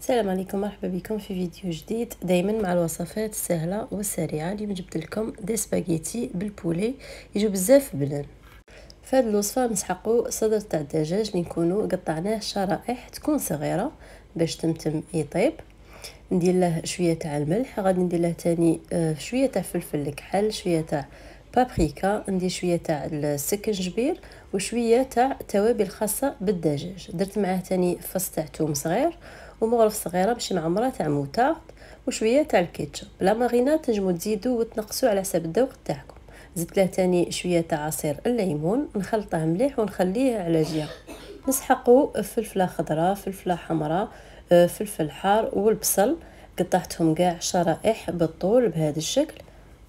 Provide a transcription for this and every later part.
السلام عليكم مرحبا بكم في فيديو جديد دائما مع الوصفات السهله والسريعه اليوم جبت لكم دي سباغيتي بالبولي يجو بزاف بنان فهاد الوصفه نسحقوا صدر تاع الدجاج اللي نكونوا قطعناه شرائح تكون صغيره باش تمتم يطيب ندير له شويه تاع الملح غادي ندير له تاني آه، شويه تاع فلفل الكحل شويه تاع بابريكا ندير شويه تاع السكنجبير وشويه تاع توابل خاصه بالدجاج درت معاه تاني فص تاع ثوم صغير ومغرف صغيره باش معمره تاع موتارد وشويه تاع الكيتشب لا مارينا تنجمو تزيدو وتنقصو على حسب الذوق تاعكم زدت له تاني شويه تاع عصير الليمون نخلطه مليح ونخليه على جهه نسحقو فلفله خضراء فلفله حمراء فلفل حار والبصل قطعتهم كاع شرائح بالطول بهذا الشكل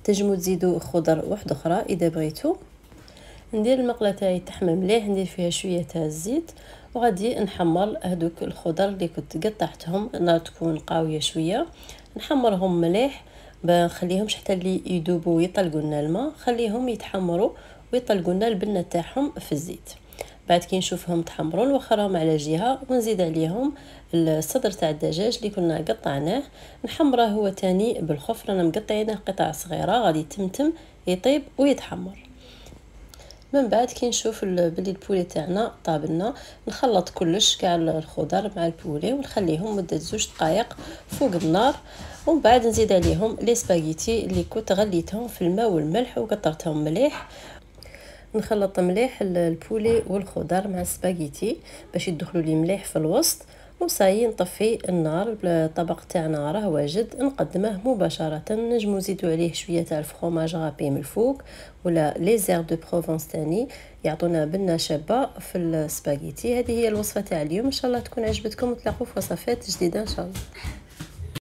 تنجمو تزيدو خضر واحد اخرى اذا بغيتو ندير المقله تاعي تحمى مليح ندير فيها شويه تاع الزيت وغادي نحمر هذوك الخضر اللي كنت قطعتهم نار تكون قاويه شويه نحمرهم مليح ما نخليهمش حتى اللي يذوبوا ويطلقوا لنا الماء خليهم يتحمروا ويطلقوا لنا البنه تاعهم في الزيت بعد كي نشوفهم تحمروا نوخرهم على جهه ونزيد عليهم الصدر تاع الدجاج اللي كنا قطعناه نحمره هو تاني بالخفر انا مقطعينه قطع صغيره غادي يتمتم يطيب ويتحمر من بعد كي نشوف بلي البولي تاعنا طابلنا نخلط كلش كاع الخضر مع البولي ونخليهم مده زوج دقائق فوق النار ومن بعد نزيد عليهم لي سباغيتي اللي كنت غليتهم في الماء والملح وقطرتهم مليح نخلط مليح البولي والخضر مع السباغيتي باش يدخلوا لي مليح في الوسط وصاي نطفي النار الطبق تاعنا راه واجد نقدمه مباشره نجمو نزيدو عليه شويه تاع الفرماج غابي من الفوق ولا لي زير دو بروفونس تاني يعطونا بنه شابه في السباغيتي هذه هي الوصفه تاع اليوم ان شاء الله تكون عجبتكم وتلاقوا في وصفات جديده ان شاء الله